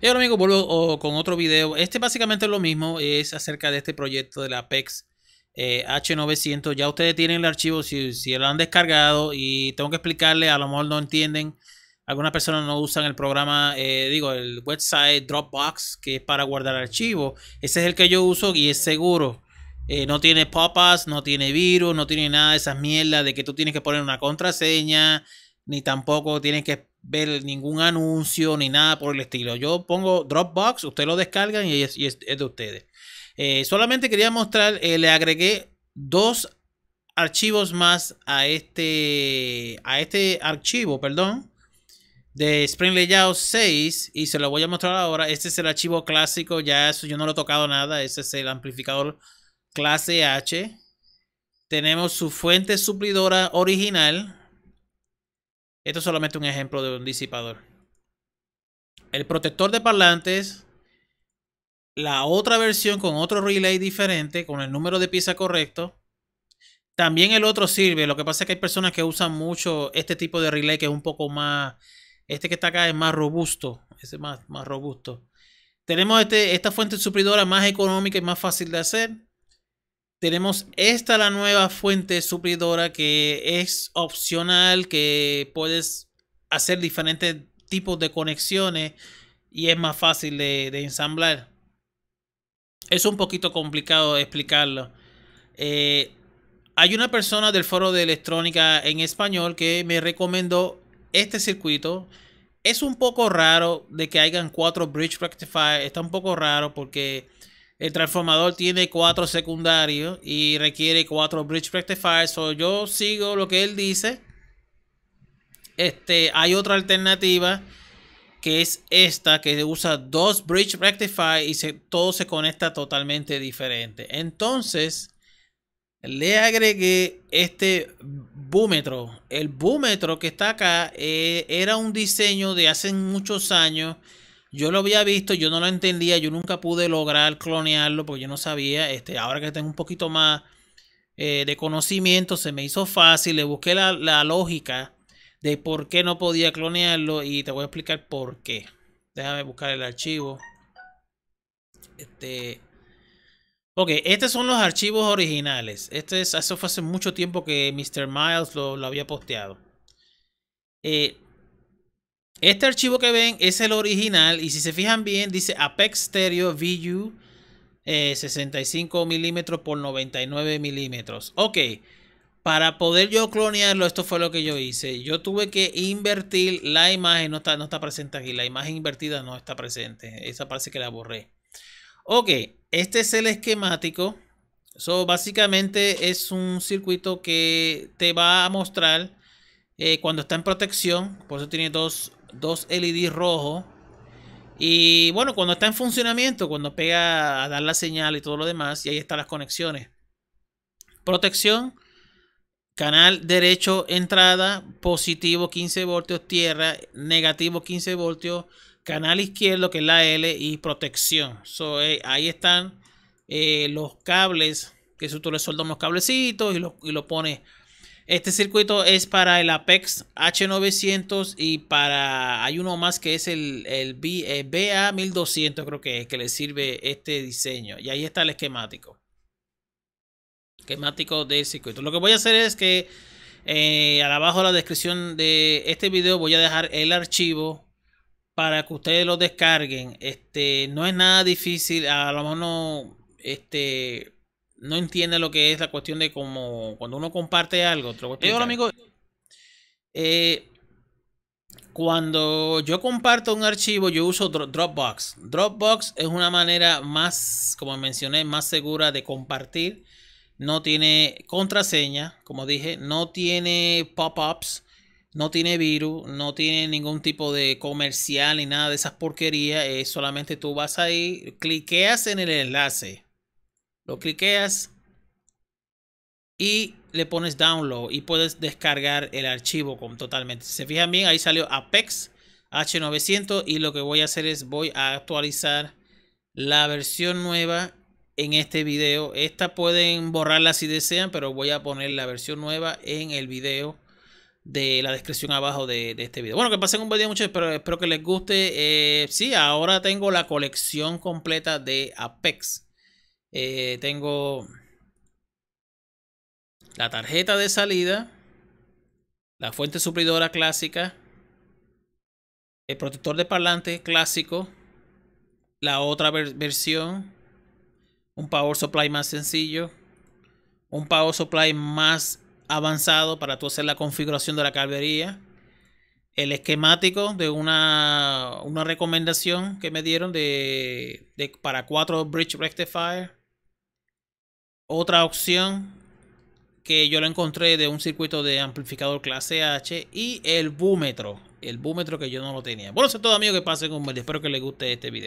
Y ahora amigos vuelvo con otro video. Este básicamente es lo mismo, es acerca de este proyecto de la Apex H900. Eh, ya ustedes tienen el archivo si, lo han descargado y tengo que explicarle, a lo mejor no entienden. Algunas personas no usan el programa, eh, digo, el website Dropbox, que es para guardar archivos. Ese es el que yo uso y es seguro. Eh, no tiene pop-ups, no tiene virus, no tiene nada de esas mierdas de que tú tienes que poner una contraseña, ni tampoco tienes que ver ningún anuncio ni nada por el estilo. Yo pongo Dropbox, ustedes lo descargan y es, de ustedes. Eh, solamente quería mostrar, eh, le agregué dos archivos más a este, a este archivo, perdón, de Spring Layout 6 y se lo voy a mostrar ahora. Este es el archivo clásico, ya eso yo no lo he tocado nada, ese es el amplificador clase H. Tenemos su fuente suplidora original, esto es solamente un ejemplo de un disipador. El protector de parlantes. La otra versión con otro relay diferente, con el número de pieza correcto. También el otro sirve. Lo que pasa es que hay personas que usan mucho este tipo de relay que es un poco más... Este que está acá es más robusto. Ese es más, más robusto. Tenemos este, esta fuente supridora más económica y más fácil de hacer tenemos esta la nueva fuente suplidora que es opcional, que puedes hacer diferentes tipos de conexiones y es más fácil de, ensamblar. Es un poquito complicado explicarlo. Eh, hay una persona del foro de electrónica en español que me recomendó este circuito. Es un poco raro de que hayan cuatro Bridge Rectifier. Está un poco raro porque el transformador tiene cuatro secundarios y requiere cuatro bridge rectifiers. So yo sigo lo que él dice. Este, hay otra alternativa que es esta que usa dos bridge rectifiers y todo se conecta totalmente diferente. Entonces le agregué este búmetro. El búmetro que está acá eh, era un diseño de hace muchos años yo lo había visto, yo no lo entendía, yo nunca pude lograr clonearlo porque yo no sabía. Este, ahora que tengo un poquito más eh, de conocimiento, se me hizo fácil, le busqué la, lógica de por qué no podía clonearlo y te voy a explicar por qué. Déjame buscar el archivo. Este. Ok, estos son los archivos originales. Este es, eso fue hace mucho tiempo que Mr. Miles lo, había posteado. Eh, este archivo que ven es el original y si se fijan bien dice Apex Stereo VU 65 eh, milímetros por 99 milímetros. Ok, para poder yo clonearlo, esto fue lo que yo hice. Yo tuve que invertir la imagen, no está, no está presente aquí, la imagen invertida no está presente. Esa parece que la borré. Ok, este es el esquemático. básicamente es un circuito que te va a mostrar eh, cuando está en protección. Por eso tiene dos dos LED rojos. Y bueno, cuando está en funcionamiento, cuando pega a dar la señal y todo lo demás, y ahí están las conexiones. Protección, canal derecho, entrada, positivo 15 voltios, tierra, negativo 15 voltios, canal izquierdo que es la L y protección. Eh, ahí están eh, los cables, que si tú le soldas unos cablecitos y lo, y lo pones este circuito es para el Apex H900 y para, hay uno más que es el, el BA1200 eh, creo que es, que le sirve este diseño. Y ahí está el esquemático. Esquemático del circuito. Lo que voy a hacer es que eh, abajo de la descripción de este video voy a dejar el archivo para que ustedes lo descarguen. Este, no es nada difícil, a lo mejor no, este, no entiende lo que es la cuestión de cómo cuando uno comparte algo. amigo. Eh, cuando yo comparto un archivo, yo uso Dropbox. Dropbox es una manera más, como mencioné, más segura de compartir. No tiene contraseña, como dije, no tiene pop-ups, no tiene virus, no tiene ningún tipo de comercial ni nada de esas porquerías. solamente tú vas ahí, cliqueas en el enlace lo cliqueas y le pones download y puedes descargar el archivo totalmente. se fijan bien, ahí salió Apex H900 y lo que voy a hacer es voy a actualizar la versión nueva en este video. Esta pueden borrarla si desean, pero voy a poner la versión nueva en el video de la descripción abajo de, este video. Bueno, que pasen un buen día pero espero, espero que les guste. Eh, sí, ahora tengo la colección completa de Apex. Eh, tengo la tarjeta de salida, la fuente supridora clásica, el protector de parlante clásico, la otra versión, un power supply más sencillo, un power supply más avanzado para tú hacer la configuración de la caldería, el esquemático de una, recomendación que me dieron de, para cuatro bridge rectifier, otra opción que yo la encontré de un circuito de amplificador clase H y el búmetro. El búmetro que yo no lo tenía. Bueno, eso es todo amigos que pasen un buen día. Espero que les guste este video.